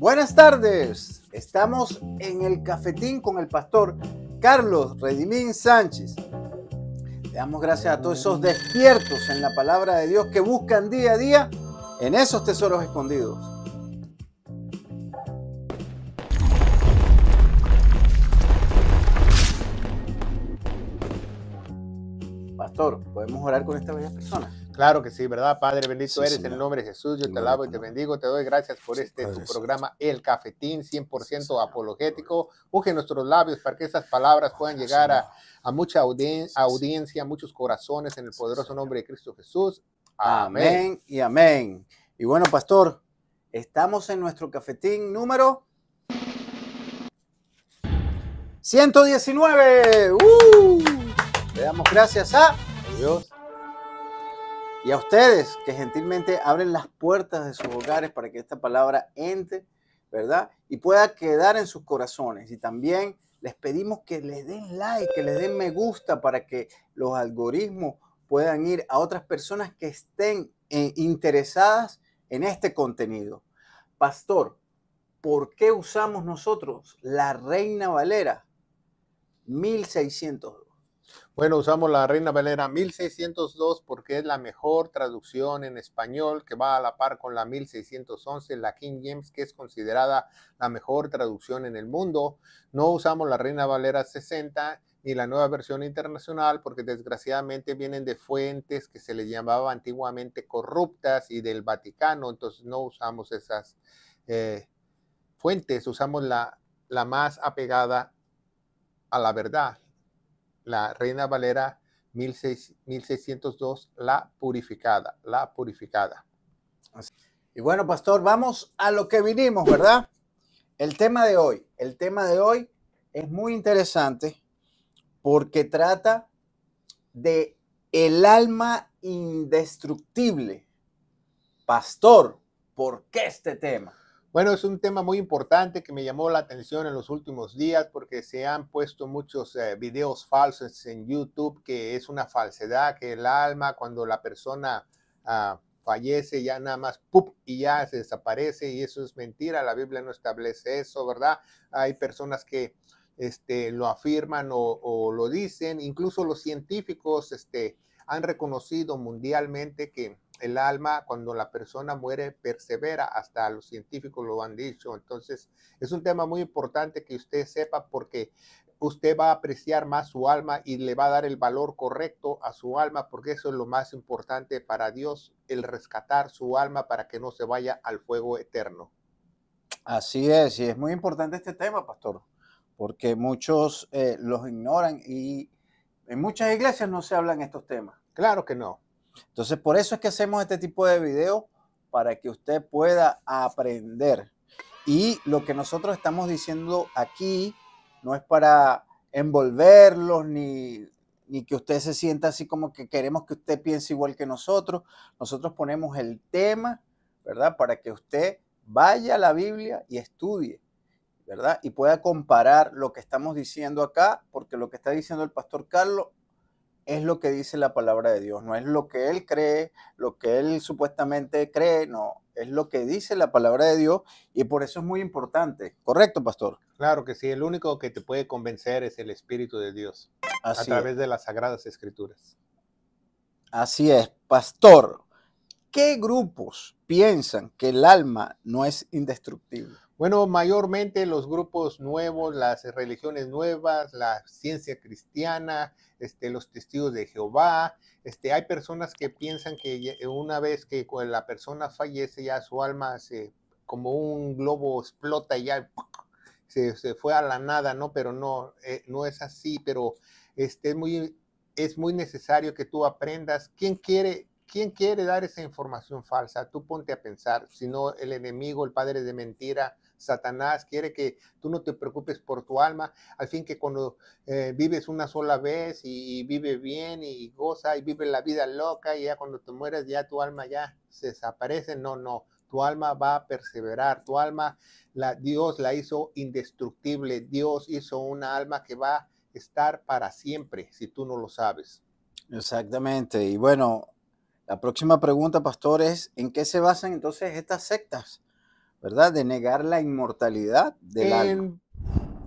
Buenas tardes. Estamos en el cafetín con el pastor Carlos Redimín Sánchez. Le damos gracias a todos esos despiertos en la palabra de Dios que buscan día a día en esos tesoros escondidos. Pastor, ¿podemos orar con esta bella persona? Claro que sí, ¿verdad, Padre? Bendito eres en el nombre de Jesús. Yo te alabo y te bendigo. Te doy gracias por este programa, El Cafetín, 100% apologético. Uje nuestros labios para que esas palabras puedan llegar a, mucha audiencia, audiencia, muchos corazones en el poderoso nombre de Cristo Jesús. Amén. y amén. Y bueno, pastor, estamos en nuestro cafetín número 119. ¡Uh! Le damos gracias a Dios y a ustedes que gentilmente abren las puertas de sus hogares para que esta palabra entre, ¿verdad? Y pueda quedar en sus corazones. Y también les pedimos que les den like, que les den me gusta para que los algoritmos puedan ir a otras personas que estén eh, interesadas en este contenido. Pastor, ¿por qué usamos nosotros la Reina Valera 1600? Bueno, usamos la Reina Valera 1602 porque es la mejor traducción en español que va a la par con la 1611, la King James, que es considerada la mejor traducción en el mundo. No usamos la Reina Valera 60 ni la nueva versión internacional porque desgraciadamente vienen de fuentes que se les llamaba antiguamente corruptas y del Vaticano, entonces no usamos esas eh, fuentes, usamos la, la más apegada a la verdad, la Reina Valera 1602, la purificada, la purificada. Y bueno, pastor, vamos a lo que vinimos, ¿verdad? El tema de hoy, el tema de hoy es muy interesante porque trata de el alma indestructible. Pastor, ¿por qué este tema? Bueno, es un tema muy importante que me llamó la atención en los últimos días porque se han puesto muchos eh, videos falsos en YouTube que es una falsedad, que el alma cuando la persona ah, fallece ya nada más ¡pup! y ya se desaparece y eso es mentira, la Biblia no establece eso, ¿verdad? Hay personas que este, lo afirman o, o lo dicen, incluso los científicos este, han reconocido mundialmente que el alma cuando la persona muere persevera, hasta los científicos lo han dicho. Entonces, es un tema muy importante que usted sepa porque usted va a apreciar más su alma y le va a dar el valor correcto a su alma, porque eso es lo más importante para Dios, el rescatar su alma para que no se vaya al fuego eterno. Así es, y es muy importante este tema, pastor, porque muchos eh, los ignoran y en muchas iglesias no se hablan estos temas. Claro que no. Entonces, por eso es que hacemos este tipo de videos para que usted pueda aprender. Y lo que nosotros estamos diciendo aquí no es para envolverlos ni, ni que usted se sienta así como que queremos que usted piense igual que nosotros. Nosotros ponemos el tema, ¿verdad? Para que usted vaya a la Biblia y estudie, ¿verdad? Y pueda comparar lo que estamos diciendo acá, porque lo que está diciendo el pastor Carlos es lo que dice la palabra de Dios, no es lo que él cree, lo que él supuestamente cree, no, es lo que dice la palabra de Dios y por eso es muy importante. ¿Correcto, pastor? Claro que sí, el único que te puede convencer es el Espíritu de Dios a través de las sagradas escrituras. Así es, pastor. ¿Qué grupos piensan que el alma no es indestructible? Bueno, mayormente los grupos nuevos, las religiones nuevas, la ciencia cristiana, este, los testigos de Jehová, este, hay personas que piensan que una vez que la persona fallece ya su alma se, como un globo explota y ya se, fue a la nada, ¿no? Pero no, eh, no es así, pero este, es, muy, es muy necesario que tú aprendas quién quiere ¿quién quiere dar esa información falsa? Tú ponte a pensar, si no el enemigo, el padre de mentira, Satanás quiere que tú no te preocupes por tu alma, al fin que cuando eh, vives una sola vez y, vive bien y goza y vive la vida loca y ya cuando te mueres ya tu alma ya se desaparece, no, no. Tu alma va a perseverar, tu alma, la, Dios la hizo indestructible, Dios hizo una alma que va a estar para siempre, si tú no lo sabes. Exactamente, y bueno, la próxima pregunta, pastor, es ¿en qué se basan entonces estas sectas? ¿verdad? De negar la inmortalidad del alma.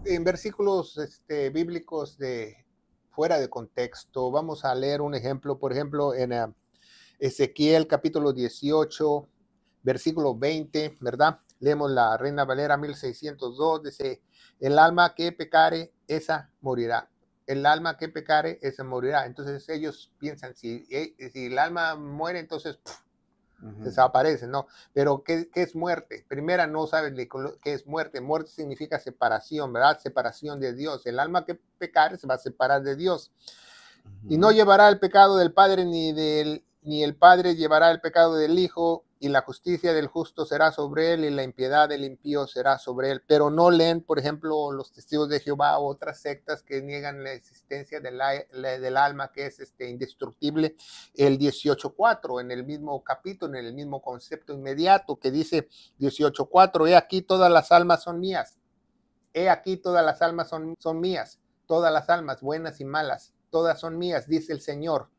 En versículos este, bíblicos de fuera de contexto, vamos a leer un ejemplo, por ejemplo, en ah, Ezequiel capítulo 18, versículo 20, ¿verdad? Leemos la Reina Valera 1602, dice, el alma que pecare, esa morirá. El alma que pecare, esa morirá. Entonces ellos piensan, si, eh, el alma muere, entonces desaparece ¿no? Pero ¿qué, es muerte? Primera, no sabes qué es muerte. Muerte significa separación, ¿verdad? Separación de Dios. El alma que pecar se va a separar de Dios. Y no llevará el pecado del Padre ni del ni el Padre llevará el pecado del Hijo, y la justicia del justo será sobre él, y la impiedad del impío será sobre él. Pero no leen, por ejemplo, los testigos de Jehová o otras sectas que niegan la existencia del, alma, que es este, indestructible, el 18.4, en el mismo capítulo, en el mismo concepto inmediato, que dice 18.4, he aquí todas las almas son mías, he aquí todas las almas son, son mías, todas las almas, buenas y malas, todas son mías, dice el Señor.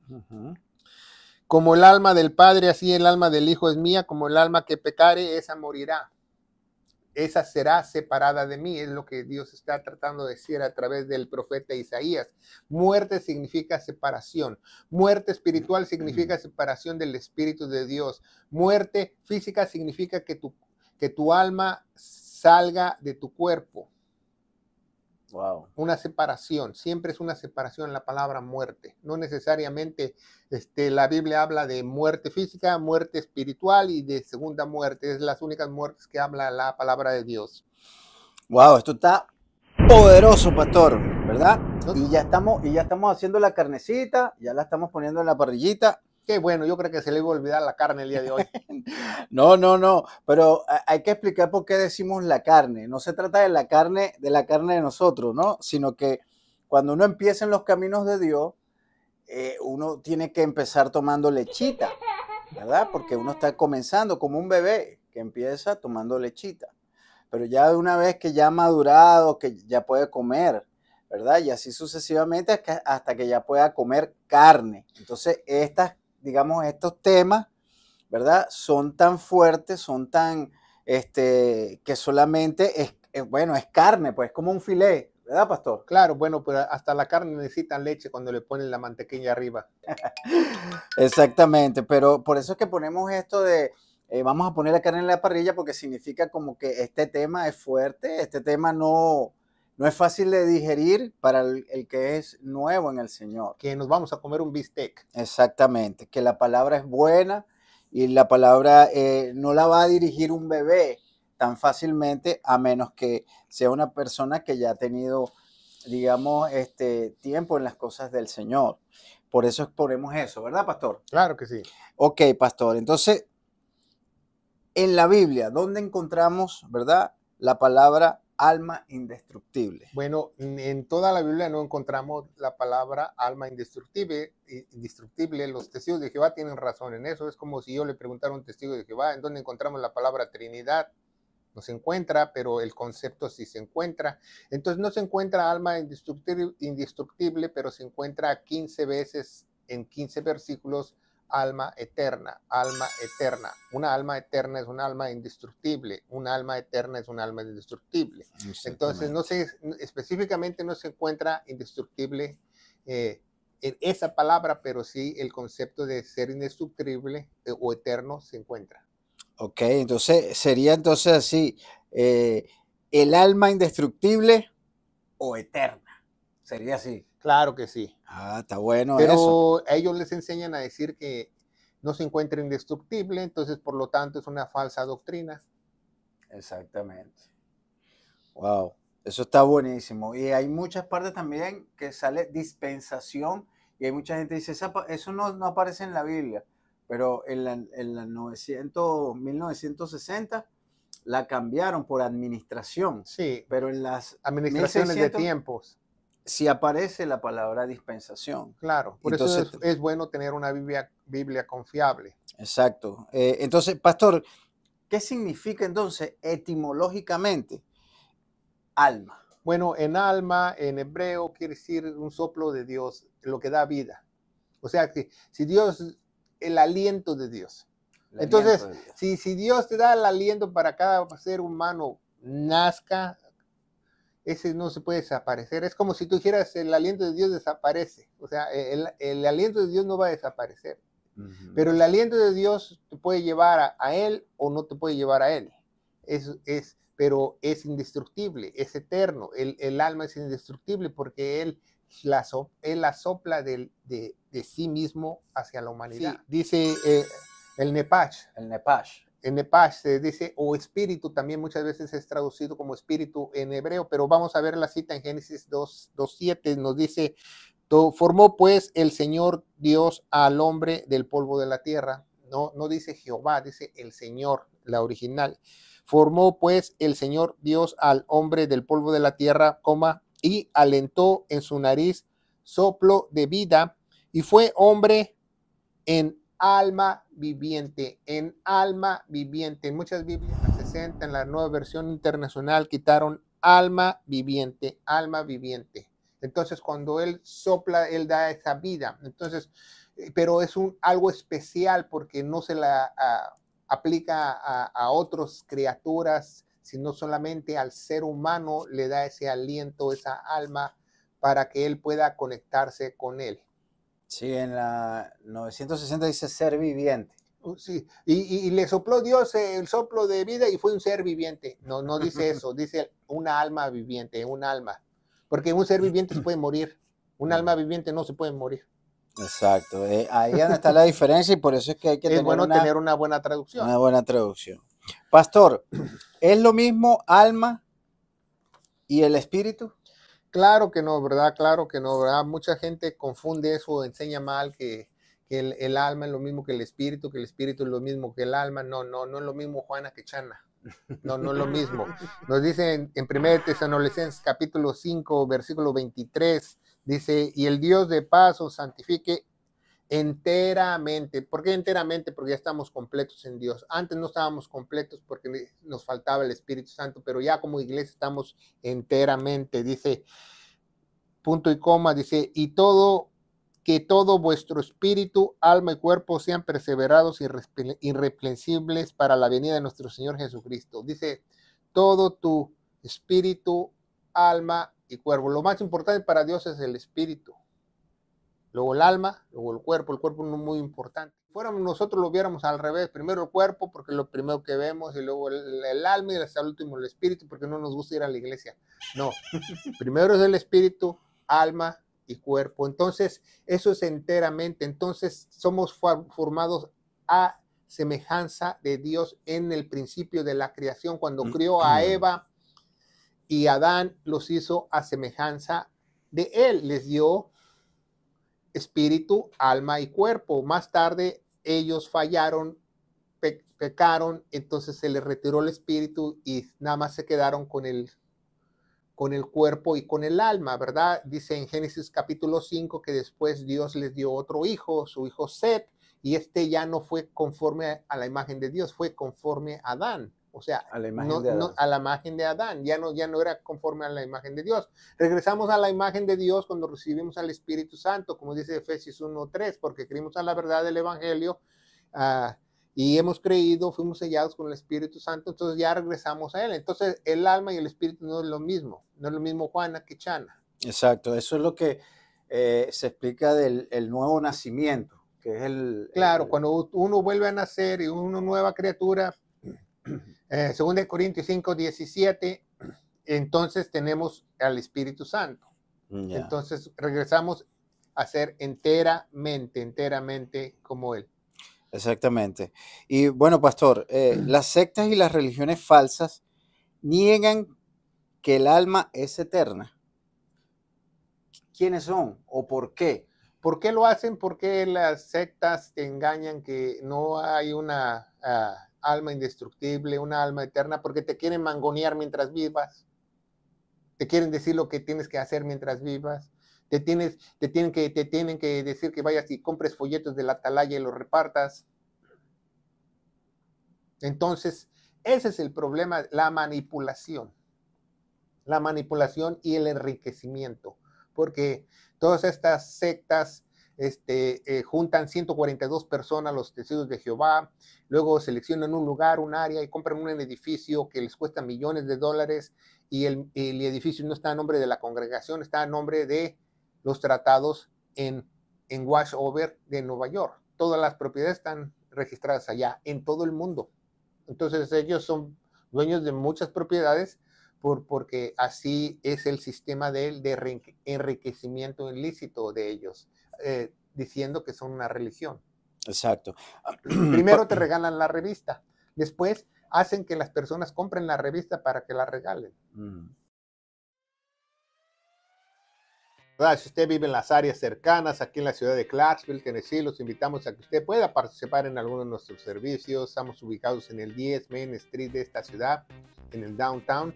Como el alma del Padre, así el alma del Hijo es mía, como el alma que pecare, esa morirá. Esa será separada de mí, es lo que Dios está tratando de decir a través del profeta Isaías. Muerte significa separación. Muerte espiritual significa separación del Espíritu de Dios. Muerte física significa que tu, que tu alma salga de tu cuerpo una separación, siempre es una separación la palabra muerte. No necesariamente este, la Biblia habla de muerte física, muerte espiritual y de segunda muerte. Es las únicas muertes que habla la palabra de Dios. Wow, esto está poderoso, pastor, ¿verdad? Y ya estamos, y ya estamos haciendo la carnecita, ya la estamos poniendo en la parrillita. Qué bueno, yo creo que se le iba a olvidar la carne el día de hoy. no, no, no, pero hay que explicar por qué decimos la carne. No se trata de la carne, de la carne de nosotros, ¿no? Sino que cuando uno empieza en los caminos de Dios, eh, uno tiene que empezar tomando lechita, ¿verdad? Porque uno está comenzando como un bebé que empieza tomando lechita. Pero ya de una vez que ya ha madurado, que ya puede comer, ¿verdad? Y así sucesivamente hasta que ya pueda comer carne. Entonces, estas digamos, estos temas, ¿verdad? Son tan fuertes, son tan, este, que solamente es, bueno, es carne, pues como un filé, ¿verdad, pastor? Claro, bueno, pero hasta la carne necesita leche cuando le ponen la mantequilla arriba. Exactamente, pero por eso es que ponemos esto de eh, vamos a poner la carne en la parrilla porque significa como que este tema es fuerte, este tema no, no es fácil de digerir para el, que es nuevo en el Señor. Que nos vamos a comer un bistec. Exactamente, que la palabra es buena y la palabra eh, no la va a dirigir un bebé tan fácilmente a menos que sea una persona que ya ha tenido, digamos, este tiempo en las cosas del Señor. Por eso exponemos eso, ¿verdad, pastor? Claro que sí. Ok, pastor. Entonces, en la Biblia, ¿dónde encontramos, verdad, la palabra alma indestructible. Bueno, en toda la Biblia no encontramos la palabra alma indestructible. indestructible. Los testigos de Jehová tienen razón en eso. Es como si yo le preguntara a un testigo de Jehová, ¿en dónde encontramos la palabra Trinidad? No se encuentra, pero el concepto sí se encuentra. Entonces no se encuentra alma indestructible, indestructible pero se encuentra 15 veces en 15 versículos alma eterna, alma eterna. Una alma eterna es un alma indestructible, un alma eterna es un alma indestructible. Entonces, no se, específicamente no se encuentra indestructible eh, en esa palabra, pero sí el concepto de ser indestructible eh, o eterno se encuentra. Ok, entonces sería entonces así, eh, el alma indestructible o eterna, sería así. Claro que sí. Ah, está bueno Pero ellos les enseñan a decir que no se encuentra indestructible, entonces por lo tanto es una falsa doctrina. Exactamente. Wow, eso está buenísimo. Y hay muchas partes también que sale dispensación y hay mucha gente que dice, eso no, aparece en la Biblia, pero en la, en 1960 la cambiaron por administración. Sí. Pero en las... Administraciones de tiempos si aparece la palabra dispensación. Claro, por eso es, bueno tener una Biblia, confiable. Exacto. Eh, entonces, pastor, ¿qué significa entonces etimológicamente alma? Bueno, en alma, en hebreo, quiere decir un soplo de Dios, lo que da vida. O sea, si Dios, el aliento de Dios. Entonces, Si, Dios te da el aliento para cada ser humano nazca, ese no se puede desaparecer. Es como si tú dijeras, el aliento de Dios desaparece. O sea, el, aliento de Dios no va a desaparecer. Pero el aliento de Dios te puede llevar a, Él o no te puede llevar a Él. Es, es, pero es indestructible, es eterno. El, alma es indestructible porque Él la, la sopla de, sí mismo hacia la humanidad. Dice eh, el Nepach. El Nepach en Nepash se dice, o espíritu, también muchas veces es traducido como espíritu en hebreo, pero vamos a ver la cita en Génesis 2:7. nos dice, formó pues el Señor Dios al hombre del polvo de la tierra. No, no dice Jehová, dice el Señor, la original. Formó pues el Señor Dios al hombre del polvo de la tierra, coma, y alentó en su nariz soplo de vida, y fue hombre en alma viviente, en alma viviente. En muchas Biblias, 60, en la nueva versión internacional, quitaron alma viviente, alma viviente. Entonces, cuando Él sopla, Él da esa vida. Entonces, eh, pero es un, algo especial porque no se la aplica a, a otras criaturas, sino solamente al ser humano le da ese aliento, esa alma, para que Él pueda conectarse con Él. Sí, en la 960 dice ser viviente. Oh, sí, y, le sopló Dios eh, el soplo de vida y fue un ser viviente. No, no dice eso, dice una alma viviente, un alma. Porque un ser viviente se puede morir, un mm. alma viviente no se puede morir. Exacto, eh, ahí está la diferencia y por eso es que hay que bueno tener una buena traducción. Una buena traducción. Pastor, ¿es lo mismo alma y el espíritu? Claro que no, ¿verdad? Claro que no, ¿verdad? Mucha gente confunde eso, enseña mal que, el, alma es lo mismo que el espíritu, que el espíritu es lo mismo que el alma. No, no, no es lo mismo Juana que Chana. No, no es lo mismo. Nos dicen en 1 Tesalonicenses capítulo 5, versículo 23, dice, y el Dios de paz os santifique enteramente. ¿Por qué enteramente? Porque ya estamos completos en Dios. Antes no estábamos completos porque nos faltaba el Espíritu Santo, pero ya como iglesia estamos enteramente. Dice, punto y coma, dice, y todo, que todo vuestro espíritu, alma y cuerpo sean perseverados y irreprensibles para la venida de nuestro Señor Jesucristo. Dice, todo tu espíritu, alma y cuerpo. Lo más importante para Dios es el espíritu luego el alma, luego el cuerpo. El cuerpo es muy importante. nosotros lo viéramos al revés, primero el cuerpo, porque es lo primero que vemos, y luego el, alma y hasta el último el espíritu, porque no nos gusta ir a la iglesia. No, primero es el espíritu, alma y cuerpo. Entonces, eso es enteramente. Entonces, somos formados a semejanza de Dios en el principio de la creación, cuando mm, crió a Eva y Adán, los hizo a semejanza de Él, les dio espíritu, alma y cuerpo. Más tarde ellos fallaron, pecaron, entonces se les retiró el espíritu y nada más se quedaron con el con el cuerpo y con el alma, ¿verdad? Dice en Génesis capítulo 5 que después Dios les dio otro hijo, su hijo Seth, y este ya no fue conforme a la imagen de Dios, fue conforme a Adán o sea, a la, a la imagen de Adán, ya no, ya no era conforme a la imagen de Dios. Regresamos a la imagen de Dios cuando recibimos al Espíritu Santo, como dice Efesios 1.3, porque creímos a la verdad del Evangelio ah, y hemos creído, fuimos sellados con el Espíritu Santo, entonces ya regresamos a Él. Entonces el alma y el Espíritu no es lo mismo, no es lo mismo Juana que Chana. Exacto, eso es lo que eh, se explica del nuevo nacimiento, que es el... Claro, cuando uno vuelve a nacer y una nueva criatura eh, según de Corintios 5, 17, entonces tenemos al Espíritu Santo. Entonces regresamos a ser enteramente, enteramente como Él. Exactamente. Y bueno, pastor, eh, las sectas y las religiones falsas niegan que el alma es eterna. ¿Quiénes son o por qué? ¿Por qué lo hacen? ¿Por qué las sectas te engañan que no hay una ah, alma indestructible, una alma eterna, porque te quieren mangonear mientras vivas, te quieren decir lo que tienes que hacer mientras vivas, te, tienes, te, tienen, que, te tienen que decir que vayas y compres folletos de la atalaya y los repartas. Entonces, ese es el problema, la manipulación, la manipulación y el enriquecimiento, porque todas estas sectas, este, eh, juntan 142 personas los testigos de Jehová, luego seleccionan un lugar, un área y compran un edificio que les cuesta millones de dólares y el, edificio no está a nombre de la congregación, está a nombre de los tratados en, en Washover de Nueva York. Todas las propiedades están registradas allá, en todo el mundo. Entonces ellos son dueños de muchas propiedades por, porque así es el sistema de, de enriquecimiento ilícito de ellos. Eh, diciendo que son una religión. Exacto. Primero te regalan la revista, después hacen que las personas compren la revista para que la regalen. Mm. Si usted vive en las áreas cercanas, aquí en la ciudad de Clarksville, Tennessee, los invitamos a que usted pueda participar en alguno de nuestros servicios. Estamos ubicados en el 10 Main Street de esta ciudad, en el downtown.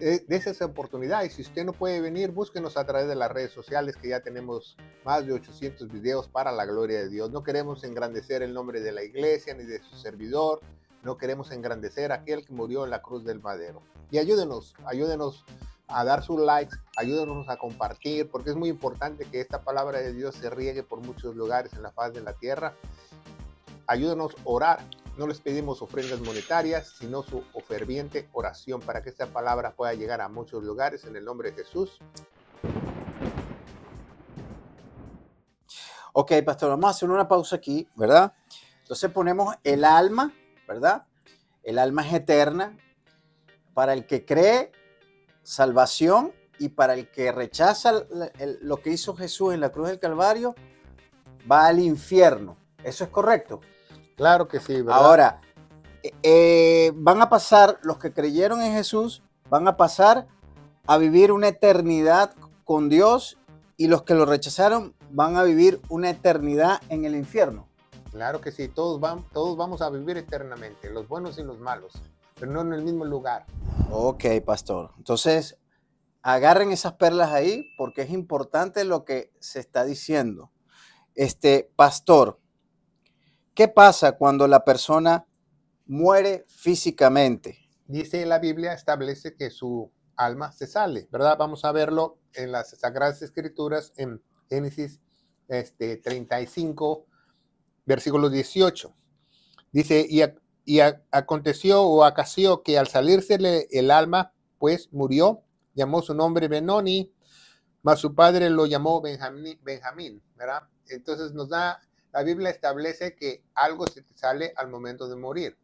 De esa oportunidad y si usted no puede venir, búsquenos a través de las redes sociales que ya tenemos más de 800 videos para la gloria de Dios. No queremos engrandecer el nombre de la iglesia ni de su servidor. No queremos engrandecer a aquel que murió en la cruz del madero. Y ayúdenos, ayúdenos a dar sus likes, ayúdenos a compartir, porque es muy importante que esta palabra de Dios se riegue por muchos lugares en la faz de la tierra. Ayúdenos a orar no les pedimos ofrendas monetarias, sino su ferviente oración para que esta palabra pueda llegar a muchos lugares en el nombre de Jesús. Ok, pastor, vamos a hacer una pausa aquí, ¿verdad? Entonces ponemos el alma, ¿verdad? El alma es eterna. Para el que cree, salvación. Y para el que rechaza lo que hizo Jesús en la cruz del Calvario, va al infierno. Eso es correcto. Claro que sí. ¿verdad? Ahora, eh, van a pasar, los que creyeron en Jesús, van a pasar a vivir una eternidad con Dios y los que lo rechazaron van a vivir una eternidad en el infierno. Claro que sí, todos, van, todos vamos a vivir eternamente, los buenos y los malos, pero no en el mismo lugar. Ok, pastor. Entonces, agarren esas perlas ahí porque es importante lo que se está diciendo. Este, pastor, ¿Qué pasa cuando la persona muere físicamente? Dice la Biblia, establece que su alma se sale, ¿verdad? Vamos a verlo en las Sagradas Escrituras, en Génesis este, 35, versículo 18. Dice, y, aconteció o acació que al salírsele el alma, pues murió, llamó su nombre Benoni, mas su padre lo llamó Benjamín, Benjamín ¿verdad? Entonces nos da la Biblia establece que algo se te sale al momento de morir.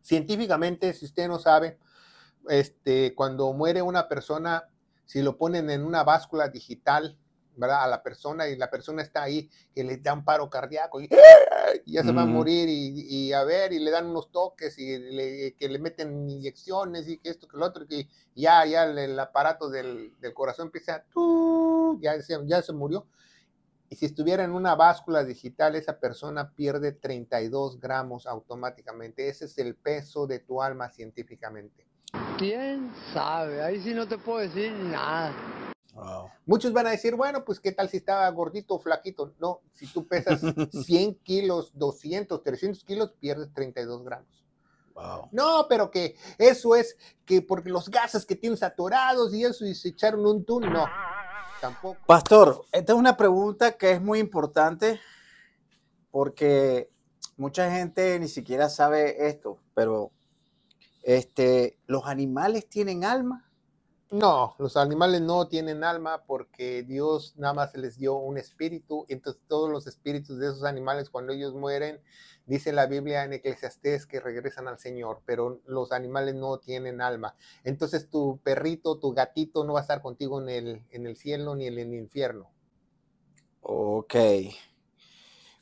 Científicamente, si usted no sabe, este, cuando muere una persona, si lo ponen en una báscula digital, ¿verdad? A la persona y la persona está ahí, que le da un paro cardíaco y, ¡eh! ya se va a morir y, a ver, y le dan unos toques y le, que le meten inyecciones y que esto, que lo otro, que ya, ya el, aparato del, corazón empieza, ya, ya se murió. Y si estuviera en una báscula digital, esa persona pierde 32 gramos automáticamente. Ese es el peso de tu alma científicamente. ¿Quién sabe? Ahí sí no te puedo decir nada. Muchos van a decir, bueno, pues qué tal si estaba gordito o flaquito. No, si tú pesas 100 kilos, 200, 300 kilos, pierdes 32 gramos. No, pero que eso es que porque los gases que tienes atorados y eso y se echaron un tun, no Pastor, esta es una pregunta que es muy importante porque mucha gente ni siquiera sabe esto, pero este, ¿los animales tienen alma? No, los animales no tienen alma porque Dios nada más les dio un espíritu. Entonces todos los espíritus de esos animales cuando ellos mueren, dice la Biblia en Eclesiastés que regresan al Señor, pero los animales no tienen alma. Entonces tu perrito, tu gatito no va a estar contigo en el, en el cielo ni en el infierno. Ok.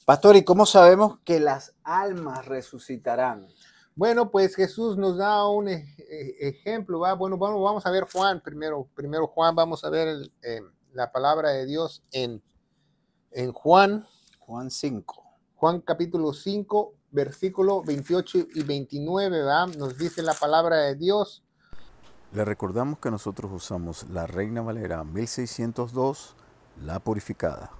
Pastor, ¿y cómo sabemos que las almas resucitarán? Bueno, pues Jesús nos da un e, e, ejemplo, ¿va? Bueno, vamos, a ver Juan primero. Primero Juan, vamos a ver eh, la palabra de Dios en, en Juan. Juan 5. Juan capítulo 5, versículo 28 y 29, ¿va? Nos dice la palabra de Dios. Le recordamos que nosotros usamos la Reina Valera 1602, la purificada,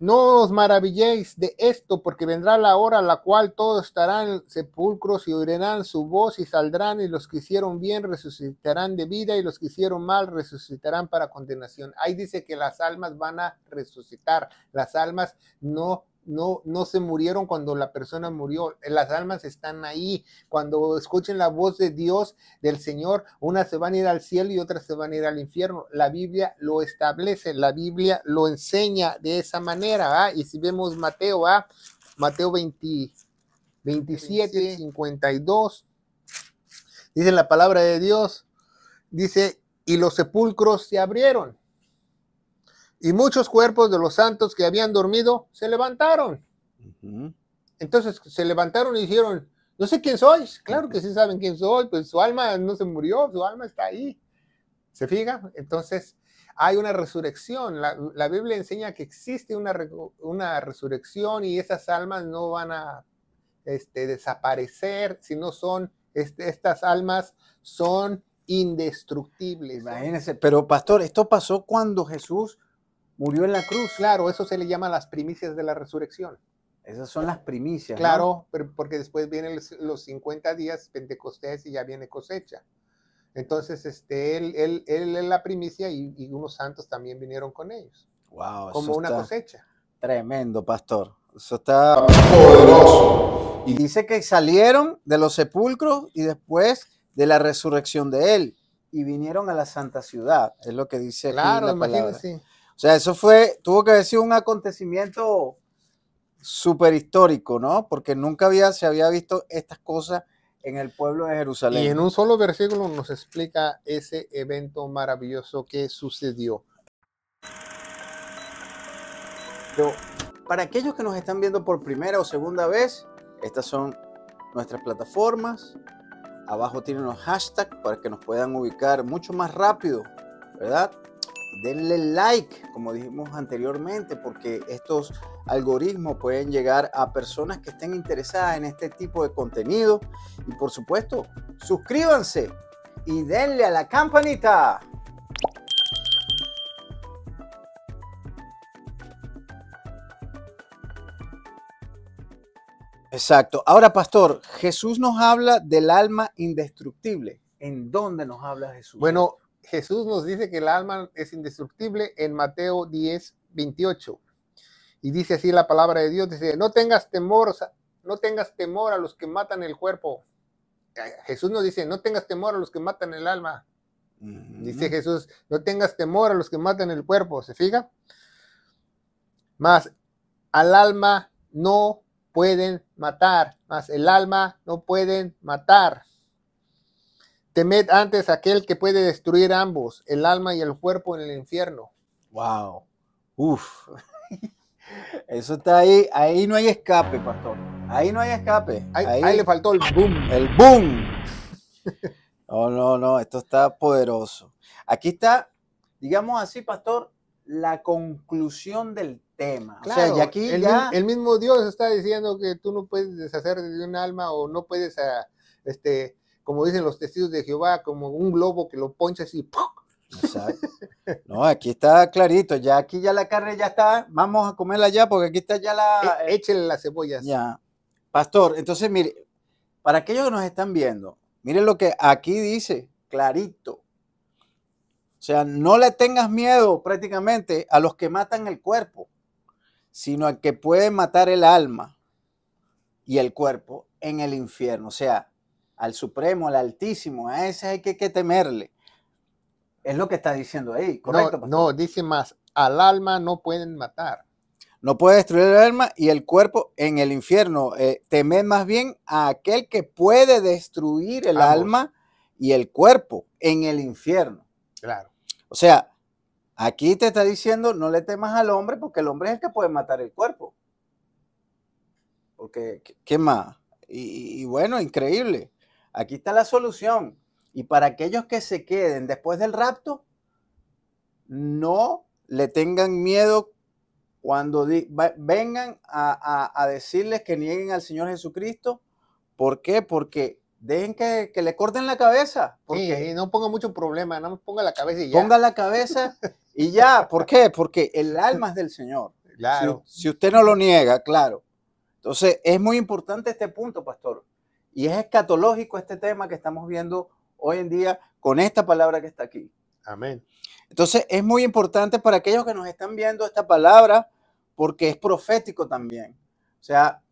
no os maravilléis de esto, porque vendrá la hora a la cual todos estarán sepulcros y oirán su voz y saldrán, y los que hicieron bien resucitarán de vida, y los que hicieron mal resucitarán para condenación. Ahí dice que las almas van a resucitar, las almas no no, no se murieron cuando la persona murió, eh, las almas están ahí. Cuando escuchen la voz de Dios, del Señor, unas se van a ir al cielo y otras se van a ir al infierno. La Biblia lo establece, la Biblia lo enseña de esa manera. ¿ah? Y si vemos Mateo, ¿ah? Mateo 27, 52, dice la palabra de Dios, dice, y los sepulcros se abrieron y muchos cuerpos de los santos que habían dormido se levantaron. Entonces se levantaron y dijeron, no sé quién sois, claro que sí saben quién soy, pues su alma no se murió, su alma está ahí. ¿Se fija? Entonces hay una resurrección. La, Biblia enseña que existe una, una, resurrección y esas almas no van a este, desaparecer, sino son, este, estas almas son indestructibles. Imagínense, pero pastor, esto pasó cuando Jesús Murió en la cruz. Claro, eso se le llama las primicias de la resurrección. Esas son las primicias. Claro, pero porque después vienen los, 50 días Pentecostés y ya viene cosecha. Entonces, este, él, él, es la primicia y, unos santos también vinieron con ellos. Wow. Como una cosecha. Tremendo, pastor. Eso está poderoso. Y dice que salieron de los sepulcros y después de la resurrección de él y vinieron a la santa ciudad. Es lo que dice. Claro, la imagínense. O sea, eso fue, tuvo que haber sido un acontecimiento súper histórico, ¿no? Porque nunca había, se había visto estas cosas en el pueblo de Jerusalén. Y en un solo versículo nos explica ese evento maravilloso que sucedió. Pero para aquellos que nos están viendo por primera o segunda vez, estas son nuestras plataformas. Abajo tienen los hashtags para que nos puedan ubicar mucho más rápido, ¿verdad? denle like, como dijimos anteriormente, porque estos algoritmos pueden llegar a personas que estén interesadas en este tipo de contenido. Y por supuesto, suscríbanse y denle a la campanita. Exacto. Ahora, pastor, Jesús nos habla del alma indestructible. ¿En dónde nos habla Jesús? Bueno, Jesús nos dice que el alma es indestructible en Mateo 10, 28. Y dice así la palabra de Dios, dice, no tengas temor, no tengas temor a los que matan el cuerpo. Eh, Jesús nos dice, no tengas temor a los que matan el alma. Dice Jesús, no tengas temor a los que matan el cuerpo, ¿se fija? Más, al alma no pueden matar, más el alma no pueden matar. Temed antes aquel que puede destruir ambos, el alma y el cuerpo en el infierno. Wow. Uf. Eso está ahí, ahí no hay escape, pastor. Ahí no hay escape. Ahí, le faltó el boom. El boom. Oh, no, no, esto está poderoso. Aquí está, digamos así, pastor, la conclusión del tema. o sea, y aquí el, mismo Dios está diciendo que tú no puedes deshacer de un alma o no puedes a, ah, este, como dicen los testigos de Jehová, como un globo que lo poncha así. No, aquí está clarito, ya aquí ya la carne ya está, vamos a comerla ya porque aquí está ya la... E, échele las cebollas. Ya. Pastor, entonces mire, para aquellos que nos están viendo, miren lo que aquí dice, clarito. O sea, no le tengas miedo prácticamente a los que matan el cuerpo, sino a que pueden matar el alma y el cuerpo en el infierno. O sea, al Supremo, al Altísimo, a ese hay que, temerle. Es lo que está diciendo ahí, ¿correcto? No, dice más, al alma no pueden matar. No puede destruir el alma y el cuerpo en el infierno. Eh, más bien a aquel que puede destruir el alma y el cuerpo en el infierno. Claro. O sea, aquí te está diciendo no le temas al hombre porque el hombre es el que puede matar el cuerpo. Porque, ¿qué más? y bueno, increíble. Aquí está la solución. Y para aquellos que se queden después del rapto, no le tengan miedo cuando vengan a, decirles que nieguen al Señor Jesucristo. ¿Por qué? Porque dejen que, le corten la cabeza. y no ponga mucho problema, no ponga la cabeza y ya. Ponga la cabeza y ya. ¿Por qué? Porque el alma es del Señor. Claro. si usted no lo niega, claro. Entonces, es muy importante este punto, pastor. Y es escatológico este tema que estamos viendo hoy en día con esta palabra que está aquí. Amén. Entonces es muy importante para aquellos que nos están viendo esta palabra porque es profético también. O sea,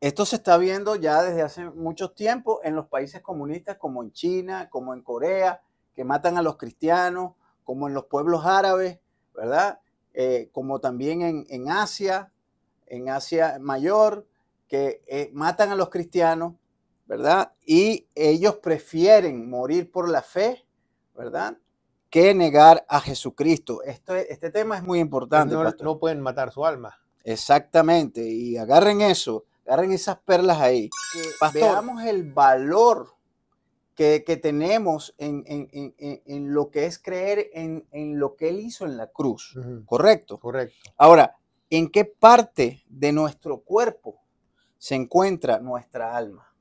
esto se está viendo ya desde hace mucho tiempo en los países comunistas como en China, como en Corea, que matan a los cristianos, como en los pueblos árabes, ¿verdad? Eh, como también en Asia, en Asia Mayor, que eh, matan a los cristianos, ¿verdad? Y ellos prefieren morir por la fe, ¿verdad? Que negar a Jesucristo. este tema es muy importante. No, pueden matar su alma. Exactamente. Y agarren eso, agarren esas perlas ahí. veamos el valor que, tenemos en, lo que es creer en, lo que Él hizo en la cruz. ¿Correcto? Correcto. Ahora, ¿en qué parte de nuestro cuerpo se encuentra nuestra alma?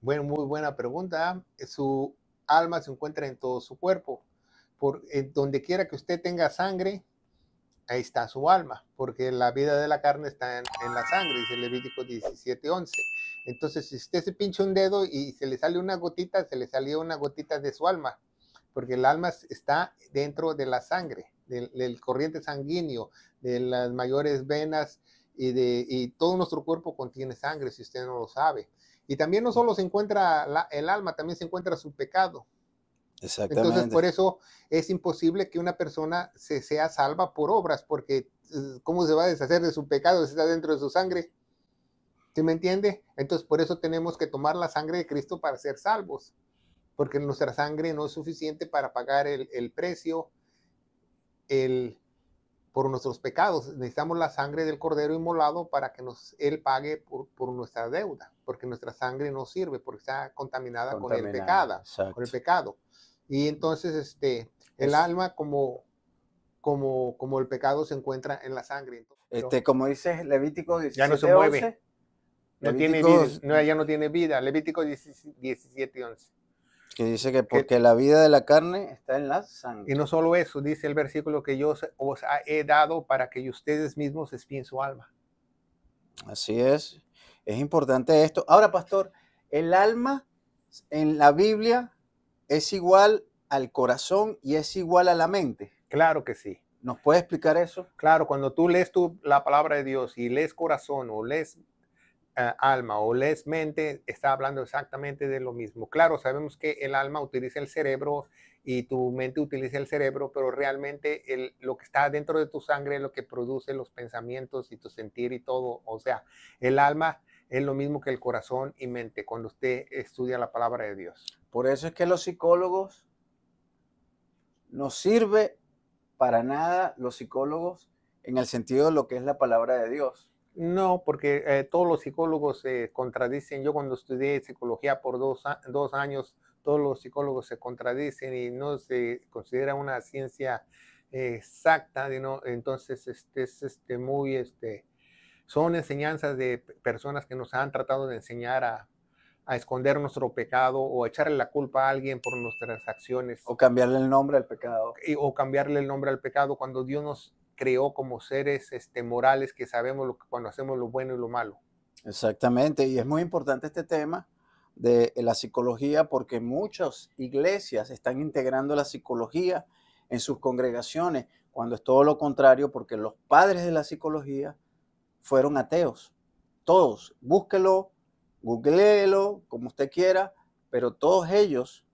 Bueno, muy buena pregunta. ¿eh? Su alma se encuentra en todo su cuerpo. Por, donde quiera que usted tenga sangre, ahí está su alma, porque la vida de la carne está en, la sangre, dice Levítico 17:11. Entonces, si usted se pincha un dedo y se le sale una gotita, se le salió una gotita de su alma, porque el alma está dentro de la sangre, del corriente sanguíneo, de las mayores venas y, de, todo nuestro cuerpo contiene sangre, si usted no lo sabe. Y también no solo se encuentra el alma, también se encuentra su pecado. Exactamente. Entonces, por eso es imposible que una persona se sea salva por obras, porque eh, ¿cómo se va a deshacer de su pecado si está dentro de su sangre? ¿Sí me entiende? Entonces, por eso tenemos que tomar la sangre de Cristo para ser salvos, porque nuestra sangre no es suficiente para pagar el, el precio, el, por nuestros pecados. Necesitamos la sangre del Cordero inmolado para que nos, Él pague por, por nuestra deuda, porque nuestra sangre no sirve, porque está contaminada, con, el pecado, con el pecado. Y entonces este, el alma como, como, como el pecado se encuentra en la sangre. este, como dice Levítico 17, ya no se mueve. no tiene vida, ya no tiene vida. Levítico 17, 11. Que dice que porque la vida de la carne está en la sangre. Y no solo eso, dice el versículo que yo os he dado para que ustedes mismos espíen su alma. Así es. Es importante esto. Ahora, pastor, el alma en la Biblia es igual al corazón y es igual a la mente. Claro que sí. ¿Nos puede explicar eso? Claro, cuando tú lees tú, la palabra de Dios y lees corazón o lees eh, alma o les mente está hablando exactamente de lo mismo. Claro, sabemos que el alma utiliza el cerebro y tu mente utiliza el cerebro, pero realmente lo que está dentro de tu sangre es lo que produce los pensamientos y tu sentir y todo. O sea, el alma es lo mismo que el corazón y mente cuando usted estudia la palabra de Dios. Por eso es que los psicólogos no sirve para nada los psicólogos en el sentido de lo que es la palabra de Dios. No, porque eh, todos los psicólogos se contradicen. Yo cuando estudié psicología por dos, años, todos los psicólogos se contradicen y no se considera una ciencia exacta. exacta. ¿no? Entonces, este es este, muy, este, son enseñanzas de personas que nos han tratado de enseñar a, esconder nuestro pecado o echarle la culpa a alguien por nuestras acciones. O cambiarle el nombre al pecado. o cambiarle el nombre al pecado cuando Dios nos creó como seres este, morales que sabemos lo, cuando hacemos lo bueno y lo malo. Exactamente, y es muy importante este tema de la psicología porque muchas iglesias están integrando la psicología en sus congregaciones, cuando es todo lo contrario, porque los padres de la psicología fueron ateos. Todos, búsquelo, googleelo, como usted quiera, pero todos ellos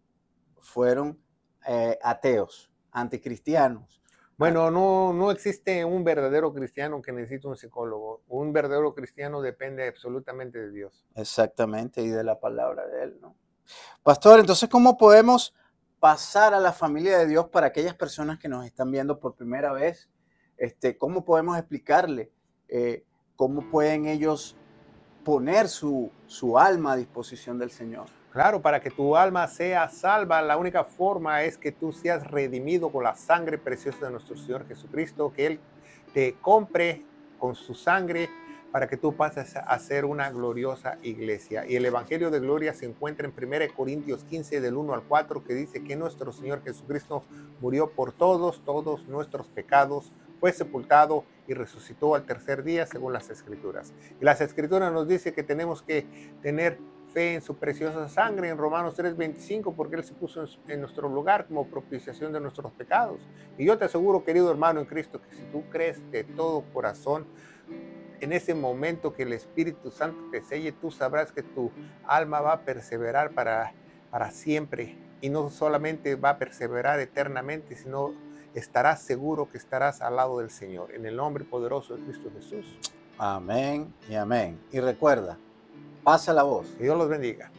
fueron eh, ateos, anticristianos. Ah. Bueno, no, no existe un verdadero cristiano que necesite un psicólogo. Un verdadero cristiano depende absolutamente de Dios. Exactamente, y de la palabra de Él, ¿no? Pastor, entonces, ¿cómo podemos pasar a la familia de Dios para aquellas personas que nos están viendo por primera vez? Este, ¿Cómo podemos explicarle eh, cómo pueden ellos poner su, su alma a disposición del Señor? Claro, para que tu alma sea salva, la única forma es que tú seas redimido con la sangre preciosa de nuestro Señor Jesucristo, que Él te compre con su sangre para que tú pases a ser una gloriosa iglesia. Y el Evangelio de Gloria se encuentra en 1 Corintios 15 del 1 al 4 que dice que nuestro Señor Jesucristo murió por todos, todos nuestros pecados, fue sepultado y resucitó al tercer día según las escrituras. Y las escrituras nos dice que tenemos que tener en su preciosa sangre en Romanos 3:25, porque Él se puso en, en nuestro lugar como propiciación de nuestros pecados. Y yo te aseguro, querido hermano en Cristo, que si tú crees de todo corazón, en ese momento que el Espíritu Santo te selle, tú sabrás que tu alma va a perseverar para, para siempre. Y no solamente va a perseverar eternamente, sino estarás seguro que estarás al lado del Señor. En el nombre poderoso de Cristo Jesús. Amén y amén. Y recuerda, Pasa la voz. Dios los bendiga.